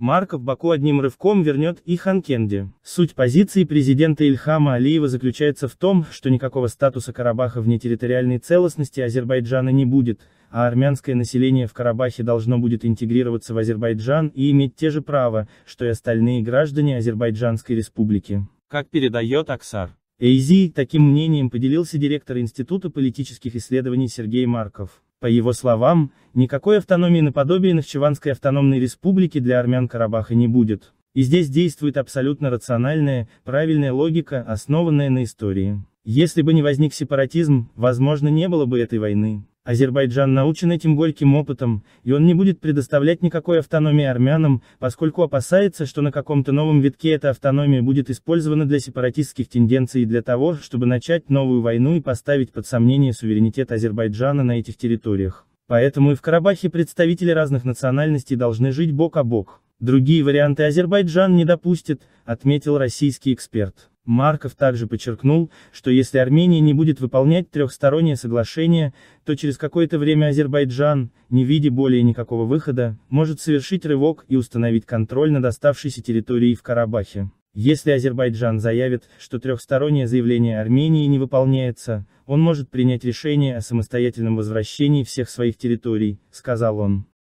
Марков Баку одним рывком вернет и Ханкенди. Суть позиции президента Ильхама Алиева заключается в том, что никакого статуса Карабаха вне территориальной целостности Азербайджана не будет, а армянское население в Карабахе должно будет интегрироваться в Азербайджан и иметь те же права, что и остальные граждане Азербайджанской республики. Как передает Аксар. Эйзи, таким мнением поделился директор Института политических исследований Сергей Марков. По его словам, никакой автономии наподобие Нахчеванской автономной республики для армян Карабаха не будет. И здесь действует абсолютно рациональная, правильная логика, основанная на истории. Если бы не возник сепаратизм, возможно не было бы этой войны. Азербайджан научен этим горьким опытом, и он не будет предоставлять никакой автономии армянам, поскольку опасается, что на каком-то новом витке эта автономия будет использована для сепаратистских тенденций и для того, чтобы начать новую войну и поставить под сомнение суверенитет Азербайджана на этих территориях. Поэтому и в Карабахе представители разных национальностей должны жить бок о бок. Другие варианты Азербайджан не допустит, отметил российский эксперт. Марков также подчеркнул, что если Армения не будет выполнять трехстороннее соглашение, то через какое-то время Азербайджан, не видя более никакого выхода, может совершить рывок и установить контроль над оставшейся территорией в Карабахе. Если Азербайджан заявит, что трехстороннее заявление Армении не выполняется, он может принять решение о самостоятельном возвращении всех своих территорий, сказал он.